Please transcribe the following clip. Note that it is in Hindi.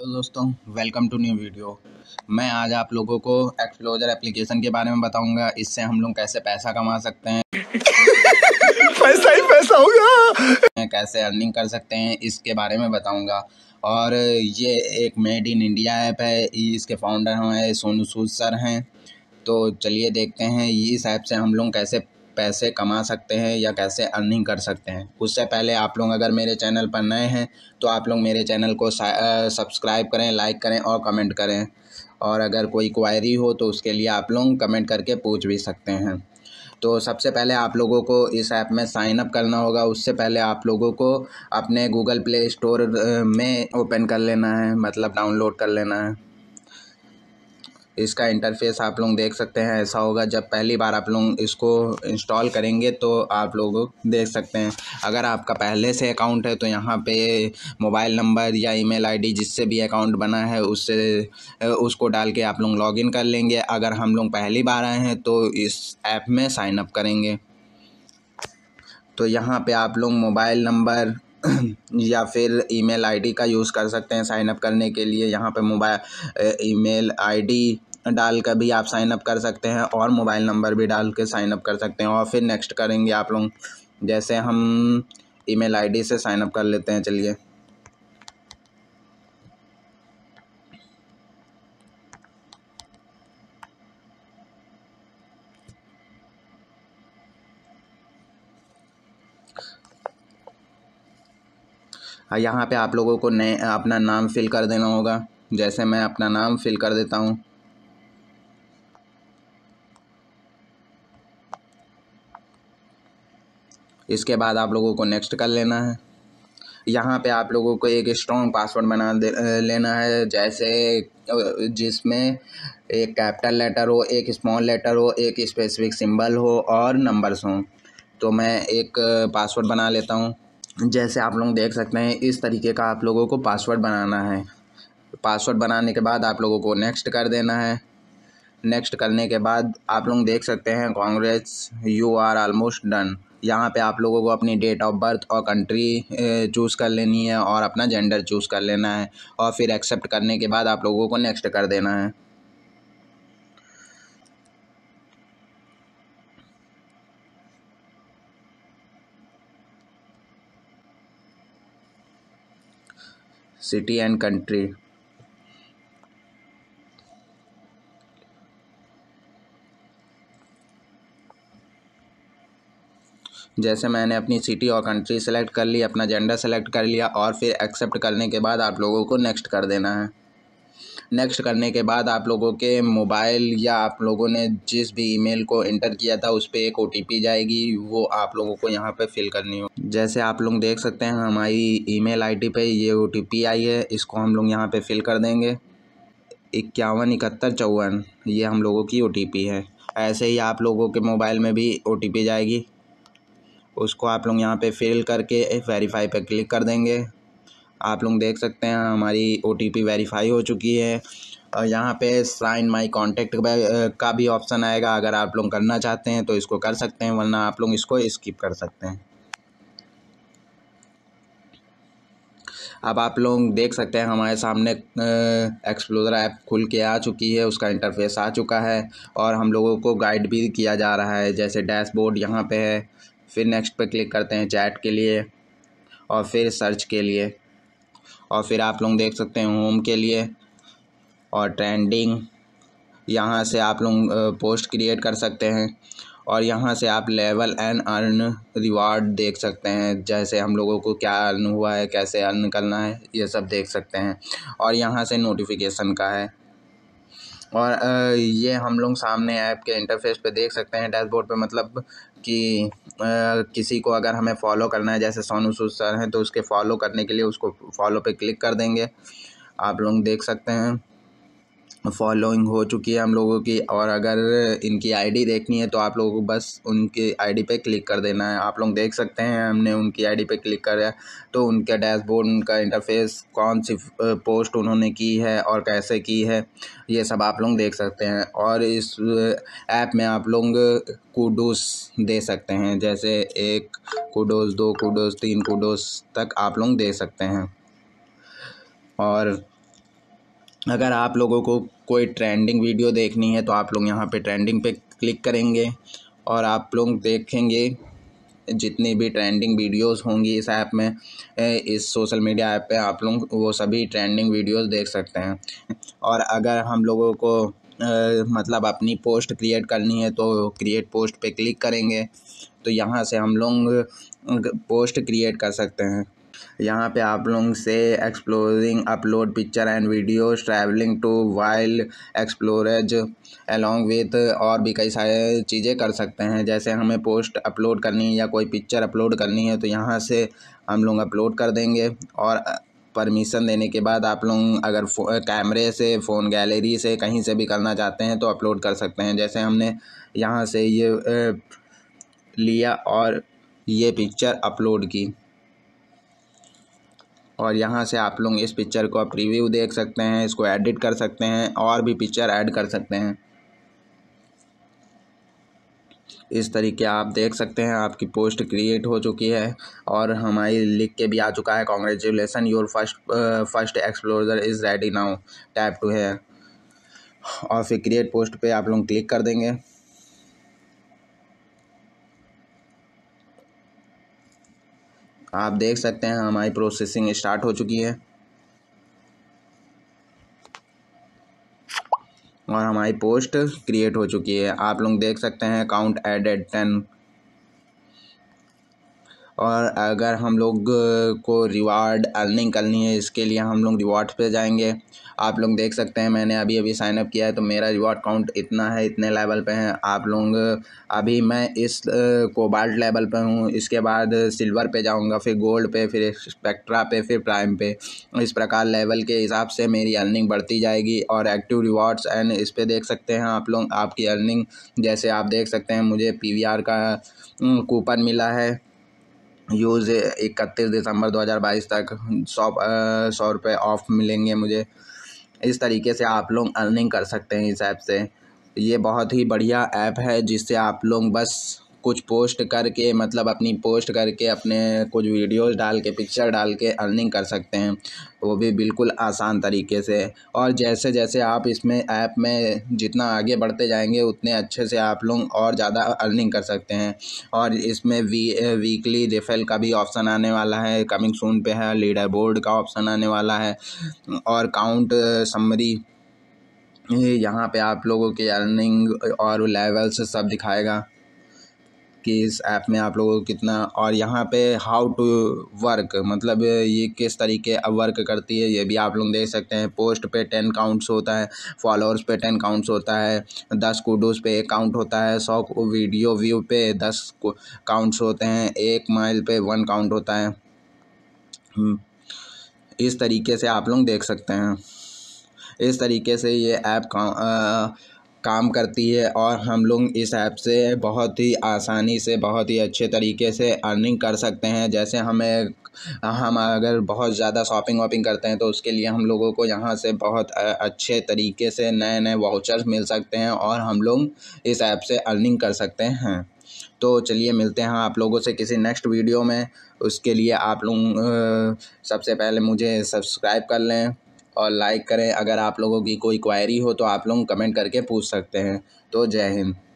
तो दोस्तों वेलकम टू न्यू वीडियो मैं आज आप लोगों को एक्सप्लोजर एप्लीकेशन के बारे में बताऊंगा इससे हम लोग कैसे पैसा कमा सकते हैं पैसा ही पैसा होगा कैसे अर्निंग कर सकते हैं इसके बारे में बताऊंगा और ये एक मेड इन इंडिया ऐप है इसके फाउंडर हैं सोनू सूद सर हैं तो चलिए देखते हैं इस ऐप से हम लोग कैसे पैसे कमा सकते हैं या कैसे अर्निंग कर सकते हैं उससे पहले आप लोग अगर मेरे चैनल पर नए हैं तो आप लोग मेरे चैनल को सब्सक्राइब करें लाइक करें और कमेंट करें और अगर कोई क्वायरी हो तो उसके लिए आप लोग कमेंट करके पूछ भी सकते हैं तो सबसे पहले आप लोगों को इस ऐप में साइनअप करना होगा उससे पहले आप लोगों को अपने गूगल प्ले स्टोर में ओपन कर लेना है मतलब डाउनलोड कर लेना है इसका इंटरफेस आप लोग देख सकते हैं ऐसा होगा जब पहली बार आप लोग इसको इंस्टॉल करेंगे तो आप लोग देख सकते हैं अगर आपका पहले से अकाउंट है तो यहाँ पे मोबाइल नंबर या ईमेल आईडी जिससे भी अकाउंट बना है उससे उसको डाल के आप लोग लॉगिन कर लेंगे अगर हम लोग पहली बार आए हैं तो इस ऐप में साइनअप करेंगे तो यहाँ पर आप लोग मोबाइल नंबर या फिर ईमेल आईडी का यूज़ कर सकते हैं साइनअप करने के लिए यहाँ पे मोबाइल ईमेल आईडी डाल कर भी आप साइनअप कर सकते हैं और मोबाइल नंबर भी डाल के साइनअप कर सकते हैं और फिर नेक्स्ट करेंगे आप लोग जैसे हम ईमेल आईडी से साइनअप कर लेते हैं चलिए हाँ, यहाँ पे आप लोगों को नए अपना नाम फिल कर देना होगा जैसे मैं अपना नाम फिल कर देता हूँ इसके बाद आप लोगों को नेक्स्ट कर लेना है यहाँ पे आप लोगों को एक स्ट्रॉन्ग पासवर्ड बना लेना है जैसे जिसमें एक कैपिटल लेटर हो एक स्मॉल लेटर हो एक स्पेसिफिक सिंबल हो और नंबर्स हों तो मैं एक पासवर्ड बना लेता हूँ जैसे आप लोग देख सकते हैं इस तरीके का आप लोगों को पासवर्ड बनाना है पासवर्ड बनाने के बाद आप लोगों को नेक्स्ट कर देना है नेक्स्ट करने के बाद आप लोग देख सकते हैं congrats you are almost done यहाँ पे आप लोगों को अपनी डेट ऑफ़ बर्थ और कंट्री चूज़ कर लेनी है और अपना जेंडर चूज़ कर लेना है और फिर एक्सेप्ट करने के बाद आप लोगों को नेक्स्ट कर देना है सिटी एंड कंट्री जैसे मैंने अपनी सिटी और कंट्री सेलेक्ट कर ली अपना जेंडर सेलेक्ट कर लिया और फिर एक्सेप्ट करने के बाद आप लोगों को नेक्स्ट कर देना है नेक्स्ट करने के बाद आप लोगों के मोबाइल या आप लोगों ने जिस भी ईमेल को एंटर किया था उस पर एक ओ जाएगी वो आप लोगों को यहाँ पर फिल करनी हो जैसे आप लोग देख सकते हैं हमारी ईमेल आईडी पे ये ओ आई है इसको हम लोग यहाँ पे फिल कर देंगे इक्यावन इकहत्तर चौवन ये हम लोगों की ओ है ऐसे ही आप लोगों के मोबाइल में भी ओ जाएगी उसको आप लोग यहाँ पे फिल करके वेरीफाई पे क्लिक कर देंगे आप लोग देख सकते हैं हमारी ओ टी पी वेरीफाई हो चुकी है और यहाँ पे साइन माई कॉन्टेक्ट का भी ऑप्शन आएगा अगर आप लोग करना चाहते हैं तो इसको कर सकते हैं वरना आप लोग इसको स्किप कर सकते हैं अब आप लोग देख सकते हैं हमारे सामने एक्सप्लोजर ऐप खुल के आ चुकी है उसका इंटरफेस आ चुका है और हम लोगों को गाइड भी किया जा रहा है जैसे डैशबोर्ड यहाँ पे है फिर नेक्स्ट पे क्लिक करते हैं चैट के लिए और फिर सर्च के लिए और फिर आप लोग देख सकते हैं होम के लिए और ट्रेंडिंग यहाँ से आप लोग पोस्ट क्रिएट कर सकते हैं और यहाँ से आप लेवल एंड अर्न रिवार्ड देख सकते हैं जैसे हम लोगों को क्या अर्न हुआ है कैसे अर्न करना है ये सब देख सकते हैं और यहाँ से नोटिफिकेशन का है और ये हम लोग सामने ऐप के इंटरफेस पे देख सकते हैं डैशबोर्ड पे मतलब कि किसी को अगर हमें फॉलो करना है जैसे सोनू सूद सर हैं तो उसके फॉलो करने के लिए उसको फॉलो पे क्लिक कर देंगे आप लोग देख सकते हैं फॉलोइंग हो चुकी है हम लोगों की और अगर इनकी आईडी देखनी है तो आप लोगों को बस उनकी आईडी पे क्लिक कर देना है आप लोग देख सकते हैं हमने उनकी आईडी पे क्लिक कराया तो उनका डैशबोर्ड उनका इंटरफेस कौन सी पोस्ट उन्होंने की है और कैसे की है ये सब आप लोग देख सकते हैं और इस ऐप में आप लोग कूडोस दे सकते हैं जैसे एक कूडोस दो कूडोस तीन कूडोस तक आप लोग दे सकते हैं और अगर आप लोगों को कोई ट्रेंडिंग वीडियो देखनी है तो आप लोग यहाँ पे ट्रेंडिंग पे क्लिक करेंगे और आप लोग देखेंगे जितनी भी ट्रेंडिंग वीडियोस होंगी इस ऐप में इस सोशल मीडिया ऐप पे आप लोग वो सभी ट्रेंडिंग वीडियोस देख सकते हैं और अगर हम लोगों को आ, मतलब अपनी पोस्ट क्रिएट करनी है तो क्रिएट पोस्ट पे क्लिक करेंगे तो यहाँ से हम लोग पोस्ट क्रिएट कर सकते हैं यहाँ पे आप लोग से exploring upload picture and videos travelling to wild explores along with और भी कई सारे चीज़ें कर सकते हैं जैसे हमें पोस्ट अपलोड करनी है या कोई पिक्चर अपलोड करनी है तो यहाँ से हम लोग अपलोड कर देंगे और परमिशन देने के बाद आप लोग अगर कैमरे से फ़ोन गैलरी से कहीं से भी करना चाहते हैं तो अपलोड कर सकते हैं जैसे हमने यहाँ से ये लिया और ये पिक्चर अपलोड की और यहाँ से आप लोग इस पिक्चर को आप रिव्यू देख सकते हैं इसको एडिट कर सकते हैं और भी पिक्चर ऐड कर सकते हैं इस तरीके आप देख सकते हैं आपकी पोस्ट क्रिएट हो चुकी है और हमारी लिख के भी आ चुका है congratulations your first first exposure is ready now tap to है और फिर क्रिएट पोस्ट पे आप लोग क्लिक कर देंगे आप देख सकते हैं हमारी प्रोसेसिंग स्टार्ट हो चुकी है और हमारी पोस्ट क्रिएट हो चुकी है आप लोग देख सकते हैं अकाउंट एडेड टेन और अगर हम लोग को रिवार्ड अर्निंग करनी है इसके लिए हम लोग रिवार्ड पे जाएंगे आप लोग देख सकते हैं मैंने अभी अभी साइनअप किया है तो मेरा रिवार्ड काउंट इतना है इतने लेवल पे हैं आप लोग अभी मैं इस कोबाल्ट लेवल पे हूँ इसके बाद सिल्वर पे जाऊँगा फिर गोल्ड पे फिर स्पेक्ट्रा पे फिर प्राइम पे इस प्रकार लेवल के हिसाब से मेरी अर्निंग बढ़ती जाएगी और एक्टिव रिवार्ड्स एंड इस पर देख सकते हैं आप लोग आपकी अर्निंग जैसे आप देख सकते हैं मुझे पी का कूपन मिला है यूज़ इकतीस दिसंबर 2022 तक सौ सौ रुपये ऑफ मिलेंगे मुझे इस तरीके से आप लोग अर्निंग कर सकते हैं इस ऐप से ये बहुत ही बढ़िया ऐप है जिससे आप लोग बस कुछ पोस्ट करके मतलब अपनी पोस्ट करके अपने कुछ वीडियोस डाल के पिक्चर डाल के अर्निंग कर सकते हैं वो भी बिल्कुल आसान तरीके से और जैसे जैसे आप इसमें ऐप में जितना आगे बढ़ते जाएंगे उतने अच्छे से आप लोग और ज़्यादा अर्निंग कर सकते हैं और इसमें वी वीकली रेफेल का भी ऑप्शन आने वाला है कमिंग सून पे है लीडर बोर्ड का ऑप्शन आने वाला है और काउंट समरी यहाँ पे आप लोगों की अर्निंग और लेवल्स सब दिखाएगा कि इस ऐप में आप लोगों को कितना और यहाँ पे हाउ टू वर्क मतलब ये किस तरीके अब वर्क करती है ये भी आप लोग देख सकते हैं पोस्ट पे टेन काउंट्स होता है फॉलोअर्स पे टेन काउंट्स होता है दस कूडोज पे एक काउंट होता है सौ वीडियो व्यू पे दस काउंट्स होते हैं एक माइल पे वन काउंट होता है हम्म, इस तरीके से आप लोग देख सकते हैं इस तरीके से ये ऐप काम करती है और हम लोग इस ऐप से बहुत ही आसानी से बहुत ही अच्छे तरीके से अर्निंग कर सकते हैं जैसे हमें हम अगर बहुत ज़्यादा शॉपिंग वॉपिंग करते हैं तो उसके लिए हम लोगों को यहाँ से बहुत अच्छे तरीके से नए नए वाउचर्स मिल सकते हैं और हम लोग इस ऐप से अर्निंग कर सकते हैं तो चलिए मिलते हैं आप लोगों से किसी नेक्स्ट वीडियो में उसके लिए आप लोग सबसे पहले मुझे सब्सक्राइब कर लें और लाइक करें अगर आप लोगों की कोई क्वायरी हो तो आप लोग कमेंट करके पूछ सकते हैं तो जय हिंद